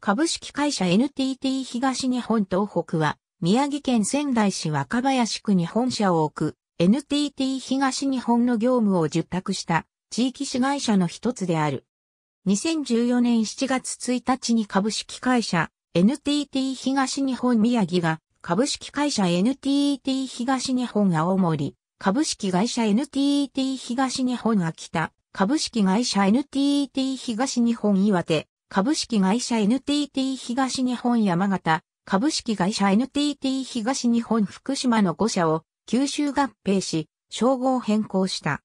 株式会社 NTT 東日本東北は、宮城県仙台市若林区に本社を置く NTT 東日本の業務を受託した地域市会社の一つである。2014年7月1日に株式会社 NTT 東日本宮城が株式会社 NTT 東日本青森、株式会社 NTT 東日本秋田、株式会社 NTT 東日本岩手、株式会社 NTT 東日本山形、株式会社 NTT 東日本福島の5社を九州合併し、称号変更した。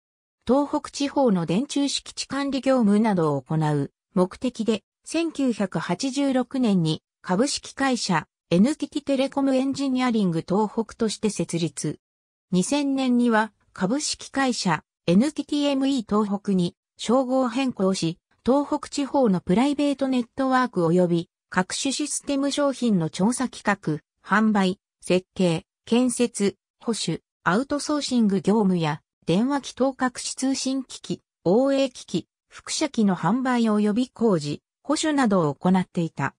東北地方の電柱敷地管理業務などを行う目的で、1986年に株式会社 NTT テレコムエンジニアリング東北として設立。2000年には株式会社 NTTME 東北に称号変更し、東北地方のプライベートネットワーク及び各種システム商品の調査企画、販売、設計、建設、保守、アウトソーシング業務や電話機等各種通信機器、OA 機器、副社機の販売及び工事、保守などを行っていた。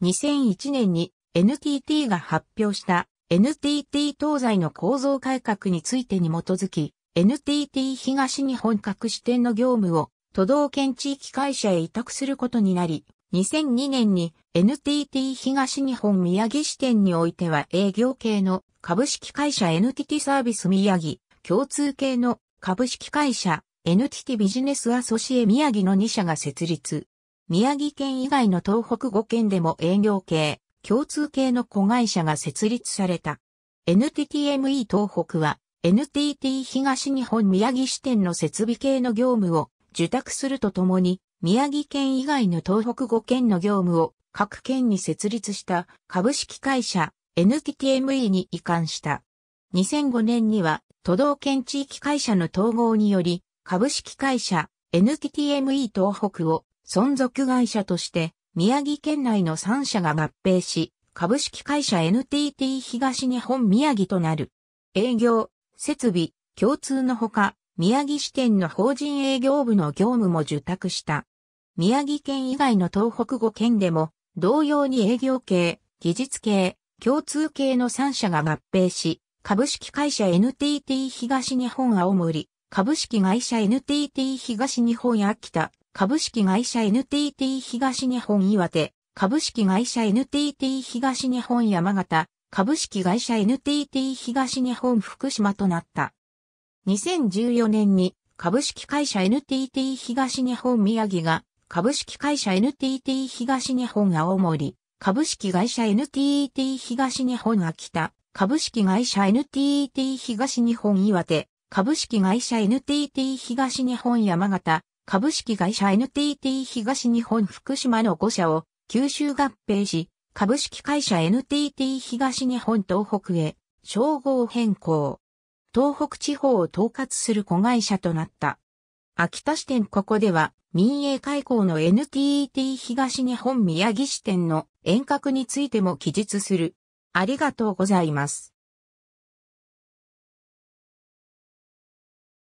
2001年に NTT が発表した NTT 東西の構造改革についてに基づき、NTT 東日本各支店の業務を都道県地域会社へ委託することになり、2002年に NTT 東日本宮城支店においては営業系の株式会社 NTT サービス宮城、共通系の株式会社 NTT ビジネスアソシエ宮城の2社が設立。宮城県以外の東北5県でも営業系、共通系の子会社が設立された。NTTME 東北は NTT 東日本宮城支店の設備系の業務を受託するとともに、宮城県以外の東北5県の業務を各県に設立した株式会社 NTTME に移管した。2005年には都道県地域会社の統合により株式会社 NTTME 東北を存続会社として宮城県内の3社が合併し株式会社 NTT 東日本宮城となる。営業、設備、共通のほか宮城支店の法人営業部の業務も受託した。宮城県以外の東北5県でも、同様に営業系、技術系、共通系の3社が合併し、株式会社 NTT 東日本青森、株式会社 NTT 東日本秋田、株式会社 NTT 東日本岩手、株式会社 NTT 東日本山形、株式会社 NTT 東日本福島となった。2014年に株式会社 NTT 東日本宮城が株式会社 NTT 東日本青森、株式会社 NTT 東日本秋田、株式会社 NTT 東日本岩手、株式会社 NTT 東日本山形、株式会社 NTT 東日本福島の5社を九州合併し、株式会社 NTT 東日本東北へ称号変更。東北地方を統括する子会社となった。秋田支店ここでは民営開港の NTT 東日本宮城支店の遠隔についても記述する。ありがとうございます。